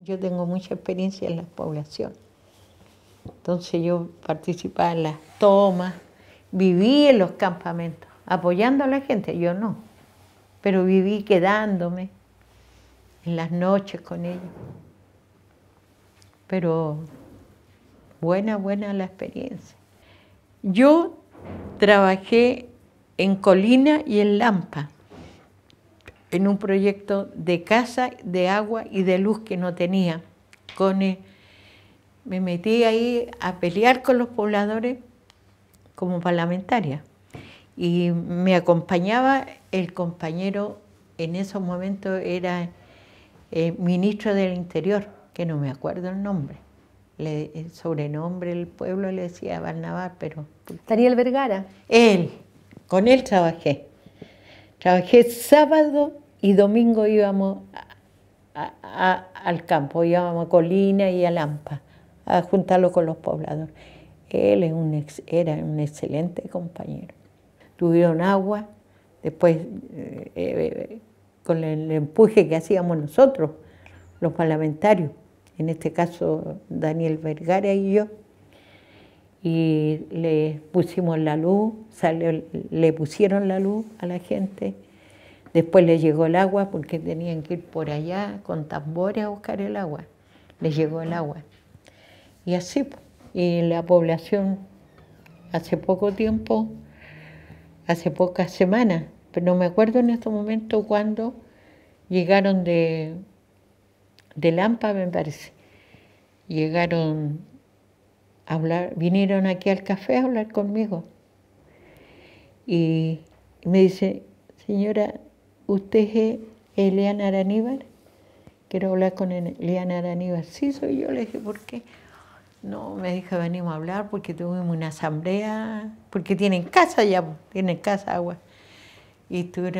Yo tengo mucha experiencia en la población. Entonces yo participaba en las tomas, viví en los campamentos, apoyando a la gente, yo no, pero viví quedándome en las noches con ellos. Pero buena, buena la experiencia. Yo trabajé en Colina y en Lampa en un proyecto de casa, de agua y de luz que no tenía. Con, me metí ahí a pelear con los pobladores como parlamentaria. Y me acompañaba el compañero, en esos momentos era eh, ministro del Interior, que no me acuerdo el nombre. Le, el sobrenombre el pueblo le decía barnavar pero... Daniel Vergara. Él, con él trabajé. Trabajé sábado y domingo íbamos al campo, íbamos a Colina y a Lampa a juntarlo con los pobladores. Él era un excelente compañero. Tuvieron agua, después eh, eh, con el empuje que hacíamos nosotros, los parlamentarios, en este caso Daniel Vergara y yo, y le pusimos la luz, le pusieron la luz a la gente. Después le llegó el agua porque tenían que ir por allá con tambores a buscar el agua. Les llegó el agua. Y así, y la población hace poco tiempo, hace pocas semanas, pero no me acuerdo en este momento cuando llegaron de, de Lampa, me parece. Llegaron hablar, vinieron aquí al café a hablar conmigo. Y me dice, señora, ¿usted es Eliana Araníbal Quiero hablar con Eliana Araníbal Sí, soy yo. Le dije, ¿por qué? No, me dijo, venimos a hablar porque tuvimos una asamblea, porque tienen casa ya, tienen casa agua. Y, tú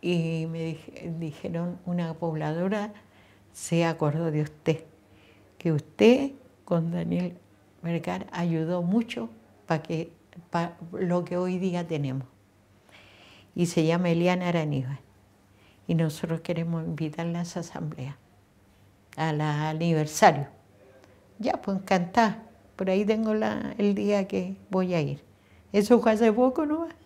y me dijeron, una pobladora se acordó de usted, que usted con Daniel ayudó mucho para que lo que hoy día tenemos. Y se llama Eliana Araníbal. Y nosotros queremos invitarla a esa asamblea, al aniversario. Ya, pues encantada. Por ahí tengo la, el día que voy a ir. Eso fue hace poco no